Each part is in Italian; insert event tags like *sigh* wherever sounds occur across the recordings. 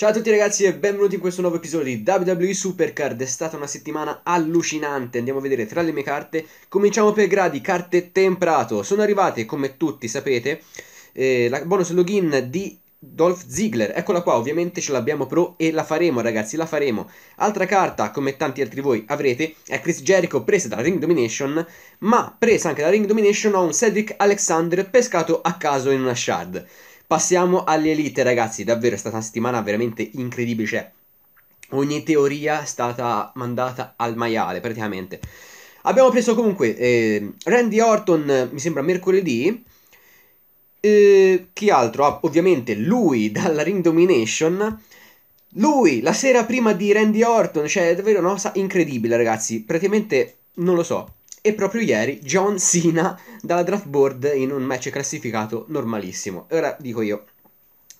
Ciao a tutti ragazzi e benvenuti in questo nuovo episodio di WWE Supercard, è stata una settimana allucinante, andiamo a vedere tra le mie carte, cominciamo per gradi, carte temprato, sono arrivate come tutti sapete eh, la bonus login di Dolph Ziggler, eccola qua, ovviamente ce l'abbiamo pro e la faremo ragazzi, la faremo. Altra carta, come tanti altri voi avrete, è Chris Jericho presa dalla Ring Domination, ma presa anche dalla Ring Domination ho un Cedric Alexander pescato a caso in una shard. Passiamo alle elite, ragazzi. Davvero è stata una settimana veramente incredibile. Cioè, ogni teoria è stata mandata al maiale, praticamente. Abbiamo preso comunque eh, Randy Orton, mi sembra mercoledì. Eh, chi altro? Ah, ovviamente lui *laughs* dalla Ring Domination. Lui la sera prima di Randy Orton, cioè è davvero una cosa incredibile, ragazzi. Praticamente non lo so. E proprio ieri John Cena dalla draft board in un match classificato normalissimo. Ora dico io,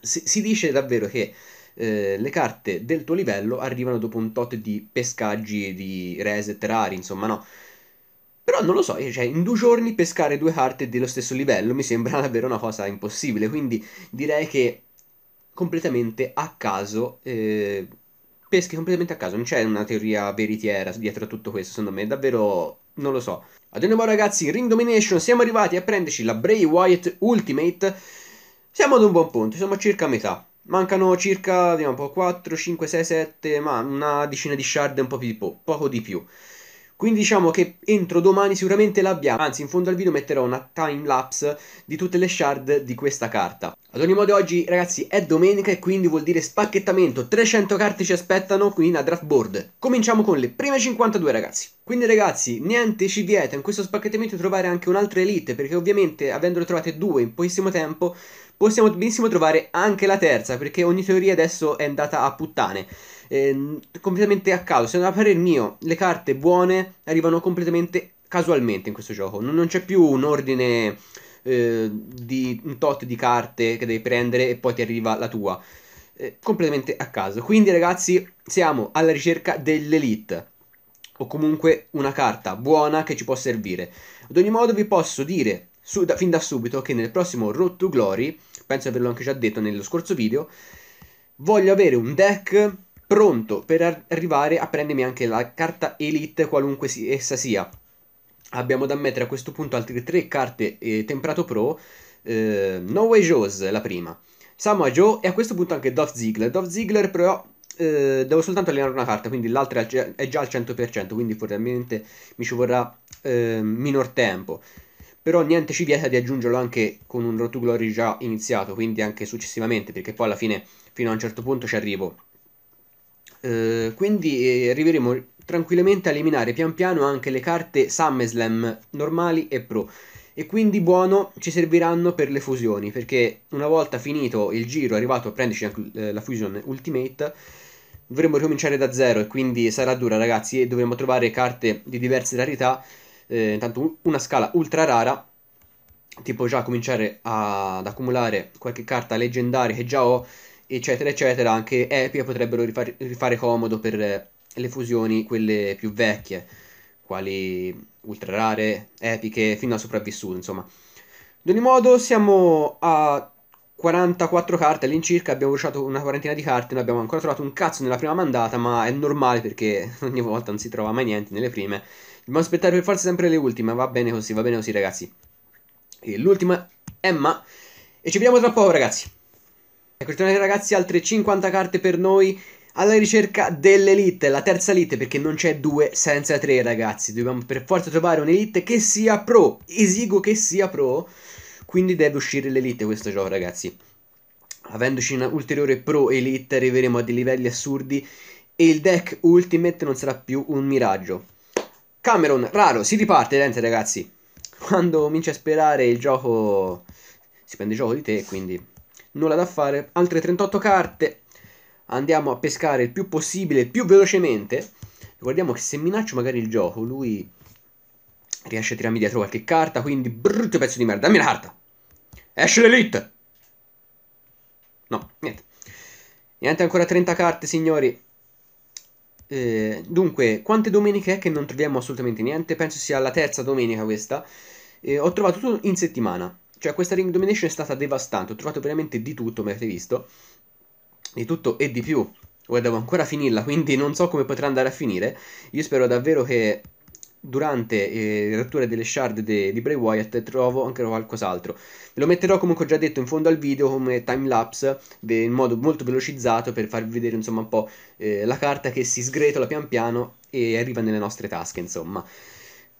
si, si dice davvero che eh, le carte del tuo livello arrivano dopo un tot di pescaggi, di reset rari, insomma no. Però non lo so, eh, cioè in due giorni pescare due carte dello stesso livello mi sembra *laughs* davvero una cosa impossibile, quindi direi che completamente a caso, eh, peschi completamente a caso, non c'è una teoria veritiera dietro a tutto questo, secondo me è davvero non lo so. Ad ogni modo ragazzi, Ring Domination, siamo arrivati a prenderci la Bray Wyatt Ultimate. Siamo ad un buon punto, siamo a circa a metà. Mancano circa, vediamo un po', 4, 5, 6, 7, ma una decina di shard un po' più, po poco di più. Quindi diciamo che entro domani sicuramente l'abbiamo, anzi in fondo al video metterò una timelapse di tutte le shard di questa carta. Ad ogni modo oggi ragazzi è domenica e quindi vuol dire spacchettamento, 300 carte ci aspettano qui in a draft board. Cominciamo con le prime 52 ragazzi. Quindi ragazzi niente ci vieta in questo spacchettamento trovare anche un'altra elite perché ovviamente avendone trovate due in pochissimo tempo possiamo benissimo trovare anche la terza perché ogni teoria adesso è andata a puttane. Eh, completamente a caso, se non a parer mio le carte buone arrivano completamente casualmente in questo gioco, non c'è più un ordine eh, di un tot di carte che devi prendere e poi ti arriva la tua. Eh, completamente a caso. Quindi ragazzi siamo alla ricerca dell'elite o comunque una carta buona che ci può servire. Ad ogni modo vi posso dire su, da, fin da subito che nel prossimo Road to Glory, penso di averlo anche già detto nello scorso video, voglio avere un deck pronto per ar- arrivare a prendermi anche la carta Elite qualunque si- essa sia abbiamo da mettere a questo punto altre tre carte eh, Temprato Pro. Eh, no Way Jaws la prima, Samoa Joe e a questo punto anche Dov Ziggler. Dov Ziggler però eh, devo soltanto allenare una carta, quindi l'altra è già al 100%, quindi probabilmente mi ci vorrà eh, minor tempo. Però niente ci vieta di aggiungerlo anche con un Road to Glory già iniziato, quindi anche successivamente, perché poi alla fine fino a un certo punto ci arrivo eh, quindi eh, arriveremo tranquillamente a eliminare pian piano anche le carte SummerSlam normali e Pro. E quindi buono ci serviranno per le fusioni, perché una volta finito il giro, arrivato a prenderci anche eh, la fusion Ultimate, dovremo ricominciare da zero e quindi sarà dura ragazzi e dovremo trovare carte di diverse rarità, eh, intanto una scala ultra rara, tipo già cominciare a, ad accumulare qualche carta leggendaria che già ho, eccetera, eccetera, anche EPIA potrebbero rifare, rifare comodo per eh, le fusioni, quelle più vecchie, quali ultra rare, epiche, fino a sopravvissuto, insomma. Ad ogni modo, siamo a 44 carte all'incirca, abbiamo bruciato una quarantina di carte, non abbiamo ancora trovato un cazzo nella prima mandata, ma è normale perché *laughs* ogni volta non si trova mai niente nelle prime. Dobbiamo aspettare per forza sempre le ultime, va bene così, va bene così ragazzi. E l'ultima Emma, e ci vediamo tra poco ragazzi. Eccoci ragazzi, altre 50 carte per noi alla ricerca dell'elite, la terza elite, perché non c'è due senza tre ragazzi, dobbiamo per forza trovare un'elite che sia pro, esigo che sia pro, quindi deve uscire l'elite questo gioco ragazzi. Avendoci un'ulteriore pro elite arriveremo a dei livelli assurdi e il deck ultimate non sarà più un miraggio. Cameron, raro, si riparte lente ragazzi. Quando cominci a sperare il gioco si prende il gioco di te, quindi nulla da fare. Altre 38 carte. Andiamo a pescare il più possibile, il più velocemente. Guardiamo che se minaccio magari il gioco, lui riesce a tirarmi dietro qualche carta, quindi brutto pezzo di merda. Dammi una carta. Esce l'elite. No, niente. Niente ancora 30 carte, signori. Eh, dunque, quante domeniche è che non troviamo assolutamente niente? Penso sia la terza domenica questa. Eh, ho trovato tutto in settimana. Cioè questa ring domination è stata devastante, ho trovato veramente di tutto, come avete visto, di tutto e di più. Ora devo ancora finirla, quindi non so come potrà andare a finire. Io spero davvero che durante eh, la rottura delle shard de, di Bray Wyatt trovo anche qualcos'altro. Ve lo metterò comunque ho già detto in fondo al video come timelapse, in modo molto velocizzato per farvi vedere insomma un po' eh, la carta che si sgretola pian piano e arriva nelle nostre tasche insomma.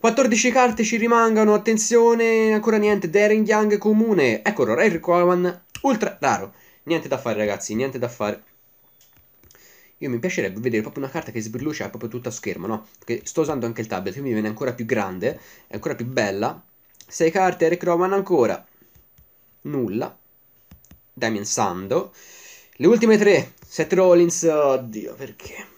14 carte ci rimangono, attenzione, ancora niente, Daring Young comune, eccolo, Rare Common, ultra raro, niente da fare ragazzi, niente da fare. Io mi piacerebbe vedere proprio una carta che sbrilluccia proprio tutta a schermo, no? Perché sto usando anche il tablet, quindi viene ancora più grande, è ancora più bella. 6 carte, Eric Roman ancora, nulla, Damien Sando. Le ultime tre, Seth Rollins, oddio perché...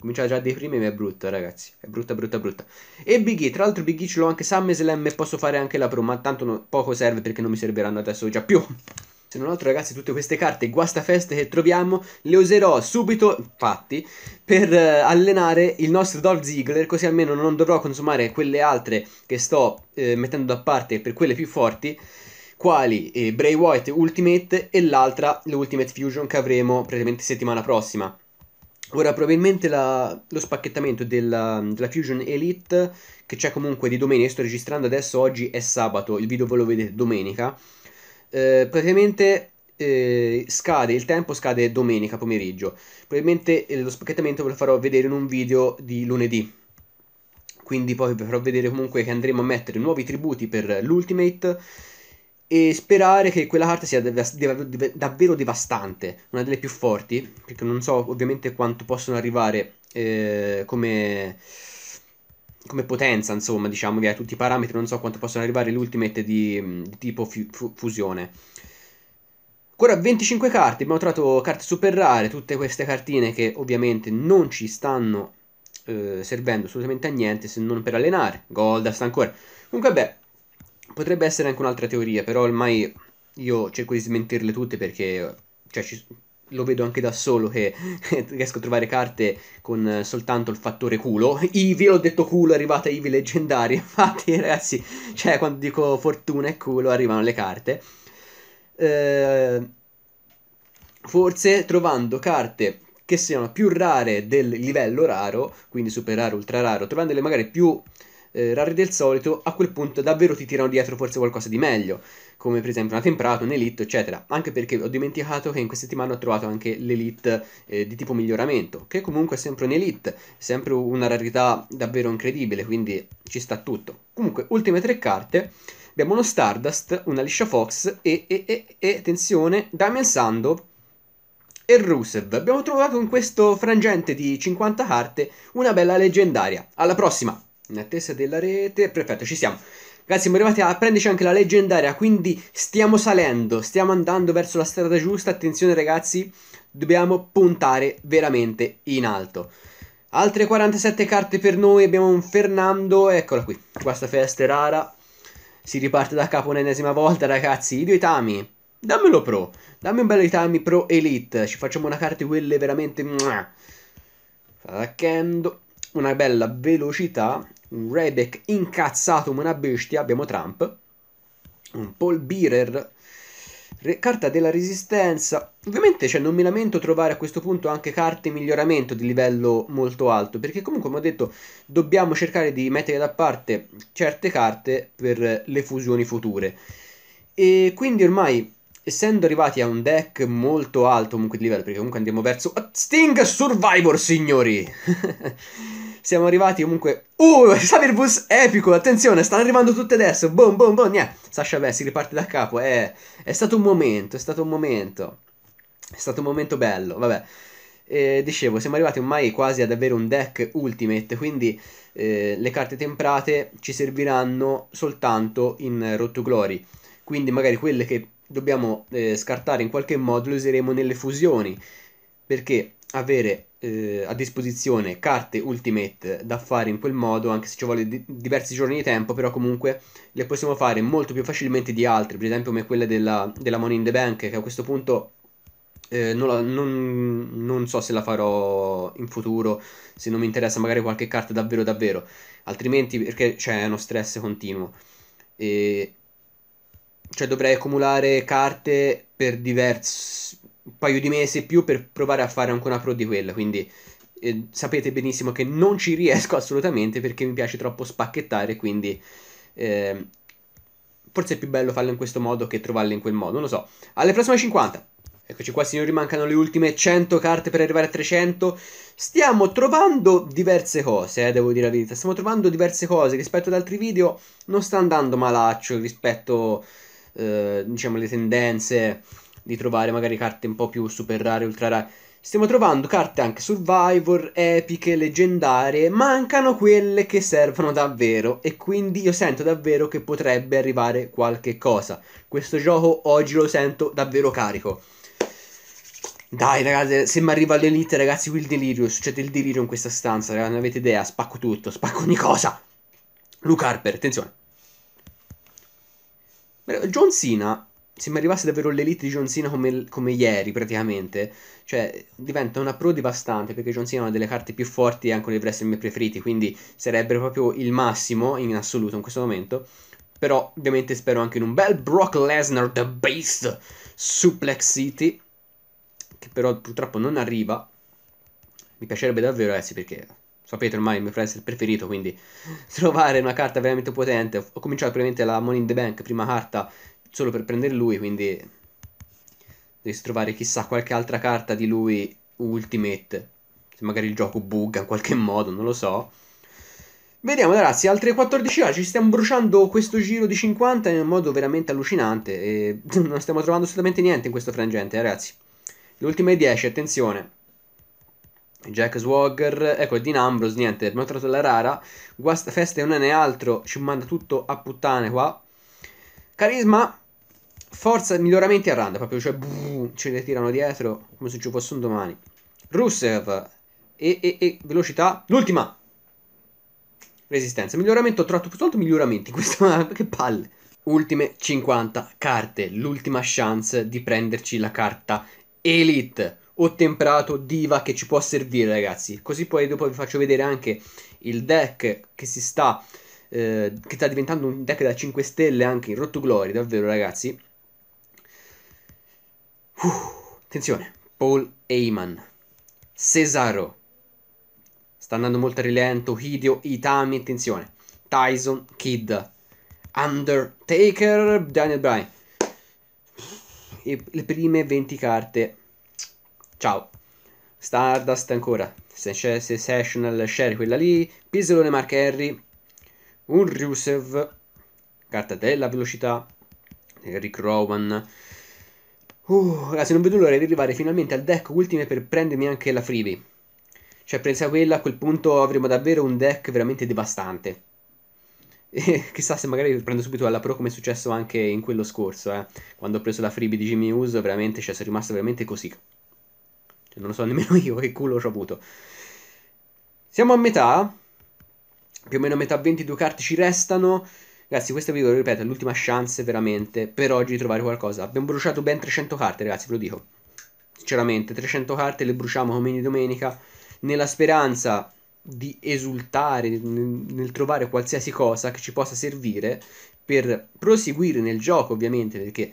Cominciare già a deprimermi è brutta, ragazzi. È brutta, brutta, brutta. E Biggie, tra l'altro Biggie ce l'ho anche SummerSlam e posso fare anche la pro, ma tanto no, poco serve perché non mi serviranno adesso già più. Se non altro, ragazzi, tutte queste carte guastafeste che troviamo le userò subito, infatti, per eh, allenare il nostro Dolph Ziggler, così almeno non dovrò consumare quelle altre che sto eh, mettendo da parte per quelle più forti, quali eh, Bray White Ultimate e l'altra, l'Ultimate Fusion, che avremo praticamente settimana prossima. Ora, probabilmente la, lo spacchettamento della, della, Fusion Elite, che c'è comunque di domenica, sto registrando adesso, oggi è sabato, il video ve lo vedete domenica, eh, praticamente eh, scade, il tempo scade domenica pomeriggio, probabilmente eh, lo spacchettamento ve lo farò vedere in un video di lunedì, quindi poi vi farò vedere comunque che andremo a mettere nuovi tributi per l'Ultimate, e sperare che quella carta sia dev- dev- davvero devastante, una delle più forti, perché non so ovviamente quanto possono arrivare eh, come, come, potenza, insomma, diciamo, via tutti i parametri, non so quanto possono arrivare l'ultimate di, di tipo fu- fusione. Ancora 25 carte, abbiamo trovato carte super rare, tutte queste cartine che ovviamente non ci stanno eh, servendo assolutamente a niente se non per allenare. Goldas ancora. Comunque beh, Potrebbe essere anche un'altra teoria, però ormai io cerco di smentirle tutte perché cioè, ci, lo vedo anche da solo che *laughs* riesco a trovare carte con soltanto il fattore culo. Ivi, l'ho detto culo, è arrivata Ivi leggendaria. *laughs* Infatti, ragazzi, cioè, quando dico fortuna e culo arrivano le carte. Eh, forse trovando carte che siano più rare del livello raro, quindi super raro, ultra raro, trovandole magari più eh, rari del solito, a quel punto davvero ti tirano dietro forse qualcosa di meglio, come per esempio una temprata, un'elite, eccetera. Anche perché ho dimenticato che in questa settimana ho trovato anche l'elite eh, di tipo miglioramento, che comunque è sempre un'elite, sempre una rarità davvero incredibile, quindi ci sta tutto. Comunque, ultime tre carte. Abbiamo uno Stardust, una Liscia Fox e, e, e, e attenzione, Diamond Sando e Rusev. Abbiamo trovato in questo frangente di 50 carte una bella leggendaria. Alla prossima! In attesa della rete. Perfetto, ci siamo. Ragazzi, siamo arrivati a prenderci anche la leggendaria, quindi stiamo salendo, stiamo andando verso la strada giusta. Attenzione ragazzi, dobbiamo puntare veramente in alto. Altre 47 carte per noi, abbiamo un Fernando, eccola qui, questa festa è rara. Si riparte da capo un'ennesima volta ragazzi, i due tami. Dammelo pro, dammi un bel Itami pro elite, ci facciamo una carta di quelle veramente... Sta una bella velocità un Rebek incazzato come una bestia, abbiamo Trump, un Paul Bearer, carta della resistenza. Ovviamente cioè, non mi lamento trovare a questo punto anche carte miglioramento di livello molto alto, perché comunque come ho detto dobbiamo cercare di mettere da parte certe carte per le fusioni future. E quindi ormai, essendo arrivati a un deck molto alto comunque di livello, perché comunque andiamo verso Sting Survivor, signori! *laughs* Siamo arrivati comunque. Uh, Saverbus *laughs* epico. Attenzione, stanno arrivando tutte adesso. Boom, boom, boom. Yeah. Sasha beh, si riparte da capo. È, è stato un momento. È stato un momento. È stato un momento bello. Vabbè. Eh, dicevo, siamo arrivati ormai quasi ad avere un deck ultimate, quindi eh, le carte temprate ci serviranno soltanto in Road to Glory. Quindi magari quelle che dobbiamo eh, scartare in qualche modo le useremo nelle fusioni, perché avere eh, a disposizione carte Ultimate da fare in quel modo, anche se ci vuole di- diversi giorni di tempo, però comunque le possiamo fare molto più facilmente di altre, per esempio come quella della, della Money in the Bank, che a questo punto eh, non, la, non, non, so se la farò in futuro, se non mi interessa magari qualche carta davvero davvero, altrimenti perché c'è uno stress continuo. E... Cioè dovrei accumulare carte per diversi un paio di mesi in più per provare a fare ancora una pro di quella. Quindi eh, sapete benissimo che non ci riesco *laughs* assolutamente perché mi piace troppo spacchettare. Quindi eh, forse è più bello farlo in questo modo che trovarle in quel modo. Non lo so. Alle prossime 50. Eccoci qua signori, mancano le ultime 100 carte per arrivare a 300. Stiamo trovando diverse cose, eh, devo dire la verità. Stiamo trovando diverse cose rispetto ad altri video. Non sta andando malaccio rispetto, eh, diciamo, alle tendenze di trovare magari carte un po' più super rare, ultra rare. Stiamo trovando carte anche survivor, epiche, leggendarie, mancano quelle che servono davvero e quindi io sento davvero che potrebbe arrivare qualche cosa. Questo gioco oggi lo sento davvero carico. Dai ragazzi, se mi arriva l'elite ragazzi qui il delirio, succede il delirio in questa stanza, ragazzi, non avete idea, spacco tutto, spacco ogni cosa. Luke Harper, attenzione. John Cena se mi arrivasse davvero l'elite di John Cena come, come ieri praticamente, cioè diventa una pro devastante perché John Cena è una delle carte più forti e anche uno dei wrestler miei preferiti, quindi sarebbe proprio il massimo in assoluto in questo momento. Però ovviamente spero anche in un bel Brock Lesnar The Beast Suplex City, che però purtroppo non arriva. Mi piacerebbe davvero, eh sì, perché sapete ormai il mio wrestler preferito, quindi *laughs* trovare una carta veramente potente. Ho cominciato praticamente la Money in the Bank, prima carta solo per prendere lui, quindi devi trovare chissà qualche altra carta di lui Ultimate. Se magari il gioco bugga in qualche modo, non lo so. Vediamo ragazzi, altre 14 ore, ci stiamo bruciando questo giro di 50 in un modo veramente allucinante e *laughs* non stiamo trovando assolutamente niente in questo frangente eh, ragazzi. L'ultima è 10, attenzione. Jack Swagger, ecco Dean Ambrose, niente, abbiamo trovato la rara. Guast Feste non è altro, ci manda tutto a puttane qua. Carisma, Forza, miglioramenti a randa, proprio, cioè, ce ne tirano dietro come se ci fosse un domani. Rusev e, e, e velocità. L'ultima! Resistenza. Miglioramento, ho trovato soltanto miglioramenti in *laughs* questa... che palle! Ultime 50 carte, l'ultima chance di prenderci la carta Elite o temperato diva che ci può servire ragazzi così poi dopo vi faccio vedere anche il deck che si sta eh, che sta diventando un deck da 5 stelle anche in Rotto Glory davvero ragazzi Uh, attenzione, Paul Heyman, Cesaro, sta andando molto a rilento, Hideo Itami, attenzione, Tyson, Kid, Undertaker, Daniel Bryan. E le prime 20 carte. Ciao. Stardust ancora. Sessional Sherry quella lì. Pisolone Mark Henry. Un Rusev. Carta della velocità. Eric Rowan. Uh, ragazzi, ah, non vedo l'ora di arrivare finalmente al deck ultime per prendermi anche la freebie. Cioè, presa quella, a quel punto avremo davvero un deck veramente devastante. *laughs* E eh, chissà se magari prendo subito alla pro come è successo anche in quello scorso, eh. Quando ho preso la freebie di Jimmy Uso, veramente, cioè, sono rimasto veramente così. Cioè, non lo so nemmeno *laughs* io che culo ci ho avuto. Siamo a metà. Più o meno a metà 22 carte ci restano. Ragazzi, questo video, lo ripeto, è l'ultima chance veramente per oggi di trovare qualcosa. Abbiamo bruciato ben 300 carte, ragazzi, ve lo dico. Sinceramente, 300 carte le bruciamo come ogni domenica nella speranza di esultare nel trovare qualsiasi cosa che ci possa servire per proseguire nel gioco, ovviamente, perché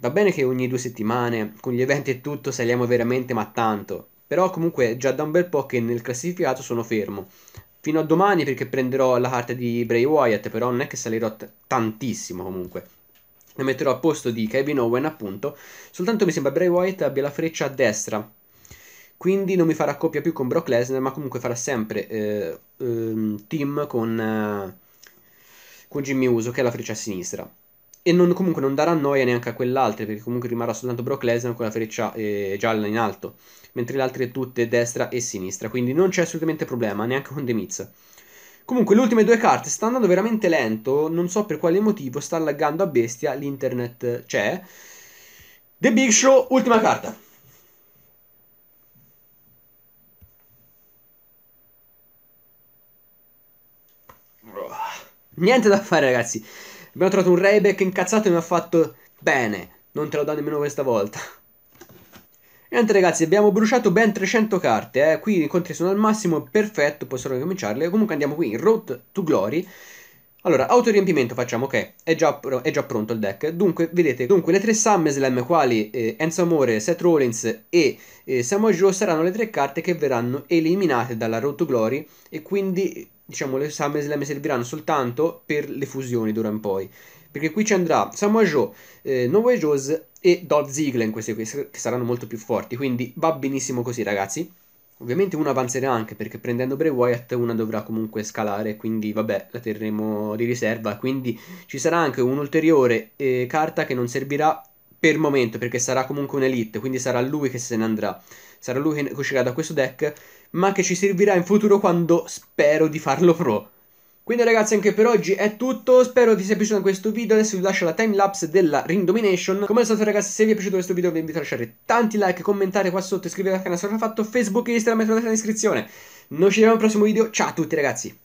va bene che ogni due settimane con gli eventi e tutto saliamo veramente, ma tanto. Però comunque già da un bel po' che nel classificato sono fermo fino a domani perché prenderò la carta di Bray Wyatt, però non è che salirò t- tantissimo comunque. La metterò a posto di Kevin Owen, appunto. Soltanto mi sembra Bray Wyatt abbia la freccia a destra. Quindi non mi farà coppia più con Brock Lesnar, ma comunque farà sempre eh, eh, team con, eh, con Jimmy Uso, che è la freccia a sinistra e non, comunque non darà noia neanche a quell'altra perché comunque rimarrà soltanto Brock Lesnar con la freccia eh, gialla in alto mentre le altre tutte destra e sinistra quindi non c'è assolutamente problema neanche con The Miz comunque le ultime due carte sta andando veramente lento non so per quale motivo sta laggando a bestia l'internet c'è The Big Show ultima carta niente da fare ragazzi Abbiamo trovato un Rayback incazzato e mi ha fatto bene. Non te lo do nemmeno questa volta. E niente ragazzi, abbiamo bruciato ben 300 carte, eh. qui gli incontri sono al massimo, perfetto, possiamo ricominciarle. Comunque andiamo qui in Road to Glory. Allora, autoriempimento facciamo, ok, è già, è già pronto il deck. Dunque, vedete, dunque le tre SummerSlam quali eh, Enzo Amore, Seth Rollins e eh, Samoa Joe saranno le tre carte che verranno eliminate dalla Road to Glory e quindi diciamo, le SummerSlam serviranno soltanto per le fusioni d'ora in poi. Perché qui ci andrà Samoa Joe, eh, Novo Joes e Dolph Ziggler queste che saranno molto più forti. Quindi va benissimo così, ragazzi. Ovviamente uno avanzerà anche perché prendendo Bray Wyatt una dovrà comunque scalare, quindi vabbè, la terremo di riserva. Quindi ci sarà anche un'ulteriore eh, carta che non servirà per il momento perché sarà comunque un'elite, quindi sarà lui che se ne andrà. Sarà lui che uscirà da questo deck ma che ci servirà in futuro quando spero di farlo pro. Quindi ragazzi anche per oggi è tutto, spero vi sia piaciuto questo video, adesso vi lascio la timelapse della Ring Domination. Come al solito ragazzi se vi è piaciuto questo video vi invito a lasciare tanti like, commentare qua sotto, iscrivetevi al canale se non l'ho fatto, Facebook e Instagram trovate in descrizione. Noi ci vediamo al prossimo video, ciao a tutti ragazzi!